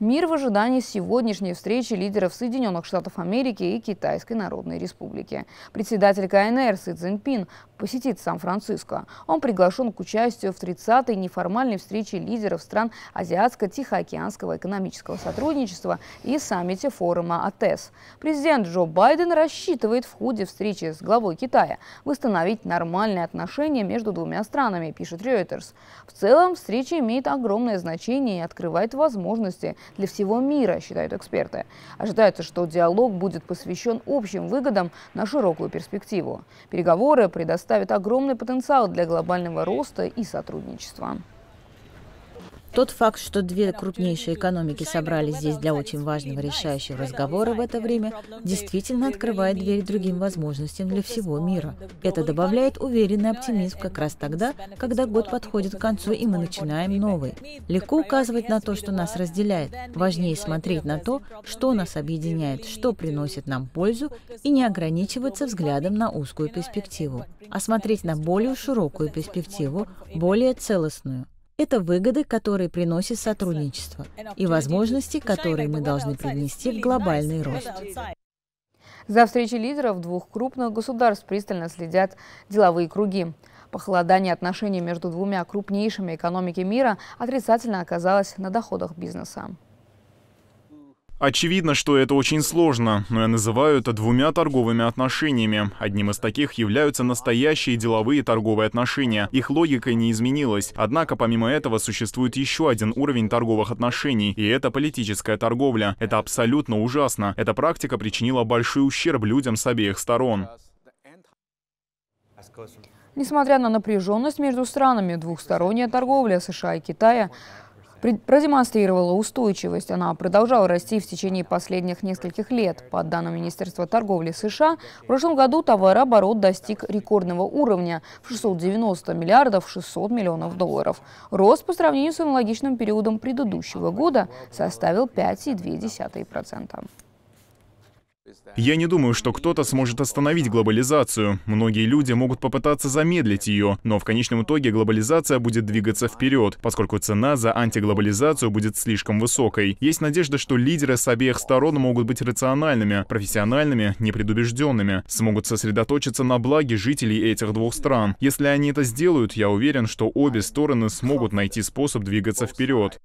Мир в ожидании сегодняшней встречи лидеров Соединенных Штатов Америки и Китайской Народной Республики. Председатель КНР Си Цзиньпин посетит Сан-Франциско. Он приглашен к участию в 30-й неформальной встрече лидеров стран Азиатско-Тихоокеанского экономического сотрудничества и саммите форума АТЭС. Президент Джо Байден рассчитывает в ходе встречи с главой Китая восстановить нормальные отношения между двумя странами, пишет Reuters. В целом встреча имеет огромное значение и открывает возможности для всего мира, считают эксперты. Ожидается, что диалог будет посвящен общим выгодам на широкую перспективу. Переговоры предоставят огромный потенциал для глобального роста и сотрудничества. Тот факт, что две крупнейшие экономики собрались здесь для очень важного решающего разговора в это время, действительно открывает дверь другим возможностям для всего мира. Это добавляет уверенный оптимизм как раз тогда, когда год подходит к концу и мы начинаем новый. Легко указывать на то, что нас разделяет. Важнее смотреть на то, что нас объединяет, что приносит нам пользу, и не ограничиваться взглядом на узкую перспективу, а смотреть на более широкую перспективу, более целостную. Это выгоды, которые приносит сотрудничество, и возможности, которые мы должны принести в глобальный рост. За встречи лидеров двух крупных государств пристально следят деловые круги. Похолодание отношений между двумя крупнейшими экономики мира отрицательно оказалось на доходах бизнеса. Очевидно, что это очень сложно, но я называю это двумя торговыми отношениями. Одним из таких являются настоящие деловые торговые отношения. Их логика не изменилась. Однако, помимо этого, существует еще один уровень торговых отношений, и это политическая торговля. Это абсолютно ужасно. Эта практика причинила большой ущерб людям с обеих сторон. Несмотря на напряженность между странами, двухсторонняя торговля США и Китая – продемонстрировала устойчивость. Она продолжала расти в течение последних нескольких лет. По данным Министерства торговли США, в прошлом году товарооборот достиг рекордного уровня в 690 миллиардов 600 миллионов долларов. Рост по сравнению с аналогичным периодом предыдущего года составил 5,2%. Я не думаю, что кто-то сможет остановить глобализацию. Многие люди могут попытаться замедлить ее, но в конечном итоге глобализация будет двигаться вперед, поскольку цена за антиглобализацию будет слишком высокой. Есть надежда, что лидеры с обеих сторон могут быть рациональными, профессиональными, непредубежденными, смогут сосредоточиться на благе жителей этих двух стран. Если они это сделают, я уверен, что обе стороны смогут найти способ двигаться вперед.